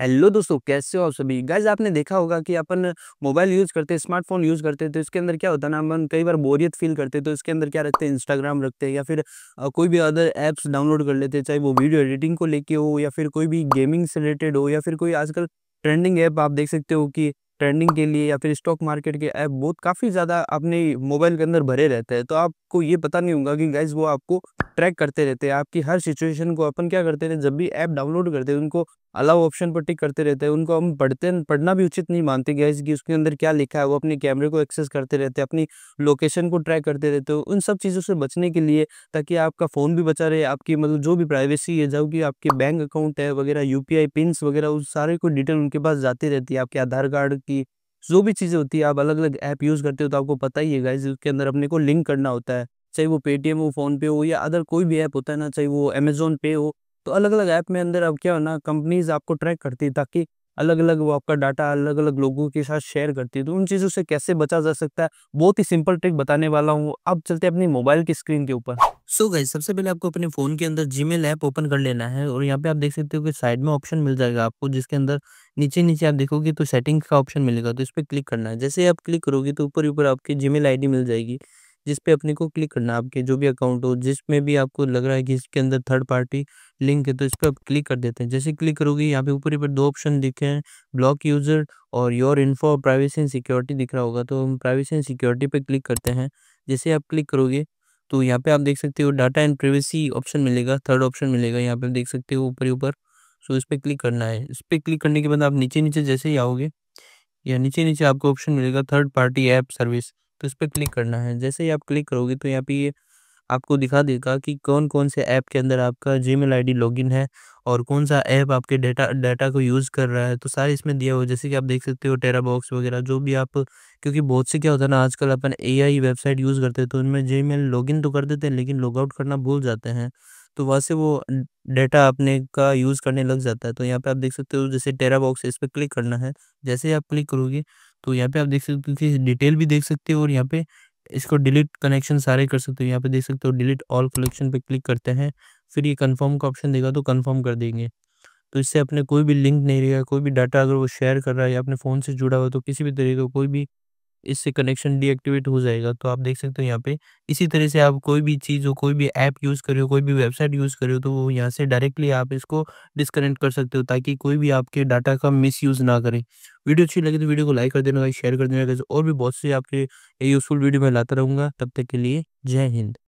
hello दोस्तों कैसे हो आप सभी गाइज आपने देखा होगा कि अपन मोबाइल यूज़ करते हैं स्मार्टफोन यूज़ करते हैं तो इसके अंदर क्या होता है ना अपन कई बार बोरियत फील करते हैं तो इसके अंदर क्या रखते हैं इंस्टाग्राम रखते हैं या फिर कोई भी अदर ऐप्स डाउनलोड कर लेते हैं चाहे वो वीडियो एडिटिंग को लेके हो या फिर कोई भी गेमिंग से रिलेटेड हो या फिर कोई आजकल ट्रेंडिंग ऐप आप देख सकते हो कि ट्रेंडिंग के लिए या फिर स्टॉक मार्केट के ऐप बहुत काफ़ी ज़्यादा अपने मोबाइल के अंदर भरे रहते हैं तो आप आपको ये पता नहीं होगा कि गाइज वो आपको ट्रैक करते रहते हैं आपकी हर सिचुएशन को अपन क्या करते रहते जब भी ऐप डाउनलोड करते हैं उनको अलाउ ऑप्शन पर टिक करते रहते हैं उनको हम पढ़ते पढ़ना भी उचित नहीं मानते गाइज कि उसके अंदर क्या लिखा है वो अपने कैमरे को एक्सेस करते रहते हैं अपनी लोकेशन को ट्रैक करते रहते हो उन सब चीज़ों से बचने के लिए ताकि आपका फ़ोन भी बचा रहे आपकी मतलब जो भी प्राइवेसी है जो कि आपके बैंक अकाउंट है वगैरह यू पी वगैरह उस सारे को डिटेल उनके पास जाती रहती है आपके आधार कार्ड की जो भी चीज़ें होती है आप अलग अलग ऐप यूज़ करते हो तो आपको पता ही है गाइज उसके अंदर अपने को लिंक करना होता है चाहे वो पेटीएम हो फ़ोनपे हो या अदर कोई भी ऐप होता है ना चाहे वो अमेज़ोन पे हो तो अलग अलग ऐप में अंदर अब क्या होना कंपनीज आपको ट्रैक करती है ताकि अलग अलग वो आपका डाटा अलग अलग लोगों के साथ शेयर करती है तो उन चीज़ों से कैसे बचा जा सकता है बहुत ही सिंपल ट्रिक बताने वाला हूँ अब चलते हैं अपनी मोबाइल की स्क्रीन के ऊपर सो so गई सबसे पहले आपको अपने फ़ोन के अंदर जीमेल ऐप ओपन कर लेना है और यहाँ पे आप देख सकते हो कि साइड में ऑप्शन मिल जाएगा आपको जिसके अंदर नीचे नीचे आप देखोगे तो सेटिंग का ऑप्शन मिलेगा तो इस पर क्लिक करना है जैसे आप क्लिक करोगे तो ऊपर ऊपर आपकी जीमेल आईडी मिल जाएगी जिस पे अपने को क्लिक करना आपके जो भी अकाउंट हो जिसमें भी आपको लग रहा है कि इसके अंदर थर्ड पार्टी लिंक है तो इस पर आप क्लिक कर देते हैं जैसे क्लिक करोगे यहाँ पे ऊपर ऊपर दो ऑप्शन दिखे हैं ब्लॉक यूज़र और your info privacy and security दिख रहा होगा तो हम प्राइवेसी एंड सिक्योरिटी पे क्लिक करते हैं जैसे आप क्लिक करोगे तो यहाँ पे आप देख सकते हो डाटा एंड प्राइवेसी ऑप्शन मिलेगा थर्ड ऑप्शन मिलेगा यहाँ पे देख सकते हो ऊपर ऊपर सो इस पर क्लिक करना है इस पर क्लिक करने के बाद आप नीचे नीचे जैसे ही आओगे या नीचे नीचे आपको ऑप्शन मिलेगा थर्ड पार्टी ऐप सर्विस तो इस पर क्लिक करना है जैसे ही आप क्लिक करोगे तो यहाँ पे ये आपको दिखा देगा कि कौन कौन से ऐप के अंदर आपका जी मेल आई लॉगिन है और कौन सा ऐप आपके डेटा डाटा को यूज़ कर रहा है तो सारे इसमें दिया हुआ जैसे कि आप देख सकते हो टेरा बॉक्स वगैरह जो भी आप क्योंकि बहुत से क्या होता है ना आजकल अपन एआई वेबसाइट यूज़ करते हैं तो उनमें जी मेल लॉगिन तो कर देते हैं लेकिन लॉगआउट करना भूल जाते हैं तो वहाँ से वो डेटा अपने का यूज़ करने लग जाता है तो यहाँ पे आप देख सकते हो जैसे टेरा बॉक्स इस पर क्लिक करना है जैसे आप क्लिक करोगे तो यहाँ पे आप देख सकते हो डिटेल भी देख सकते हो और यहाँ पे इसको डिलीट कनेक्शन सारे कर सकते हो यहाँ पे देख सकते हो डिलीट ऑल कलेक्शन पे क्लिक करते हैं फिर ये कंफर्म का ऑप्शन देगा तो कंफर्म कर देंगे तो इससे अपने कोई भी लिंक नहीं रहेगा कोई भी डाटा अगर वो शेयर कर रहा है या अपने फ़ोन से जुड़ा हुआ तो किसी भी तरीके का कोई भी इससे कनेक्शन डीएक्टिवेट हो जाएगा तो आप देख सकते हो यहाँ पे इसी तरह से आप कोई भी चीज़ हो कोई भी ऐप यूज़ करो कोई भी वेबसाइट यूज़ करो तो वो यहाँ से डायरेक्टली आप इसको डिसकनेक्ट कर सकते हो ताकि कोई भी आपके डाटा का मिस यूज़ ना करें वीडियो अच्छी लगे तो वीडियो को लाइक कर देना शेयर कर देना और भी बहुत से आपके यूज़फुल वीडियो मैं लाता रहूँगा तब तक के लिए जय हिंद